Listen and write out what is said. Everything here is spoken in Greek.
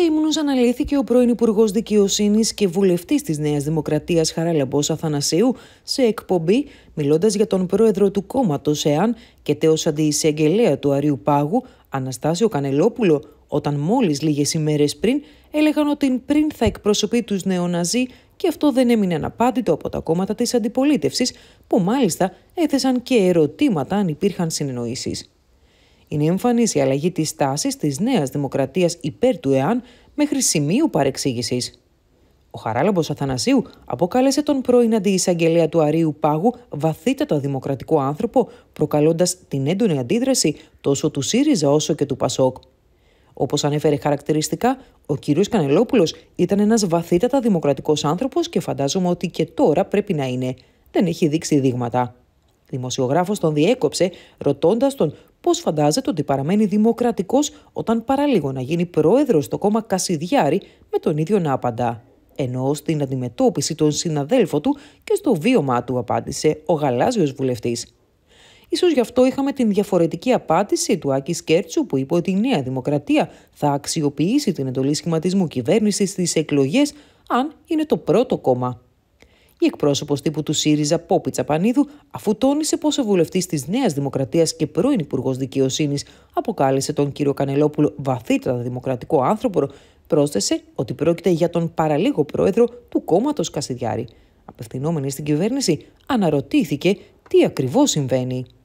ήμουν αναλύθηκε ο πρώην Υπουργός Δικαιοσύνης και βουλευτής της Νέας Δημοκρατίας Χαράλαμπο Αθανασίου σε εκπομπή, μιλώντας για τον πρόεδρο του κόμματος ΕΑΝ και τέο αντιεισαγγελέα του Αριού Πάγου, Αναστάσιο Κανελόπουλο, όταν μόλις λίγες ημέρες πριν έλεγαν ότι πριν θα εκπροσωπεί τους νεοναζί και αυτό δεν έμεινε αναπάντητο από τα κόμματα της αντιπολίτευσης, που μάλιστα έθεσαν και ερωτήματα αν υπήρχαν συνεννοήσεις. Είναι εμφανής η αλλαγή της τάσης της Νέας Δημοκρατίας υπέρ του ΕΑΝ μέχρι σημείου παρεξήγησης. Ο Χαράλαμπος Αθανασίου αποκάλεσε τον πρώην αντιεισαγγελέα του Αρίου Πάγου βαθύτατο δημοκρατικό άνθρωπο, προκαλώντας την έντονη αντίδραση τόσο του ΣΥΡΙΖΑ όσο και του ΠΑΣΟΚ. Όπως ανέφερε χαρακτηριστικά, ο κ. Κανελόπουλος ήταν ένας βαθύτατα δημοκρατικός άνθρωπος και φαντάζομαι ότι και τώρα πρέπει να είναι. Δεν έχει δείξει δείγματα. Δημοσιογράφος τον διέκοψε ρωτώντας τον πω φαντάζεται ότι παραμένει δημοκρατικός όταν παραλίγο να γίνει πρόεδρος στο κόμμα Κασιδιάρη με τον ίδιο να απαντά. Ενώ στην αντιμετώπιση των συναδέλφων του και στο βίωμά του απάντησε ο γαλάζιος βουλευτής. Ίσως γι' αυτό είχαμε την διαφορετική απάντηση του Άκη Σκέρτσου που είπε ότι η Νέα Δημοκρατία θα αξιοποιήσει την εντολή σχηματισμού κυβέρνησης στις εκλογές αν είναι το πρώτο κόμμα η εκπρόσωπος τύπου του ΣΥΡΙΖΑ Πόπη Τσαπανίδου, αφού τόνισε πως ο βουλευτής της Νέας Δημοκρατίας και πρώην Υπουργός Δικαιοσύνης αποκάλεσε τον κύριο Κανελόπουλο βαθύτατα δημοκρατικό άνθρωπο, πρόσθεσε ότι πρόκειται για τον παραλίγο πρόεδρο του κόμματος Κασιδιάρη. Απευθυνόμενη στην κυβέρνηση, αναρωτήθηκε τι ακριβώς συμβαίνει.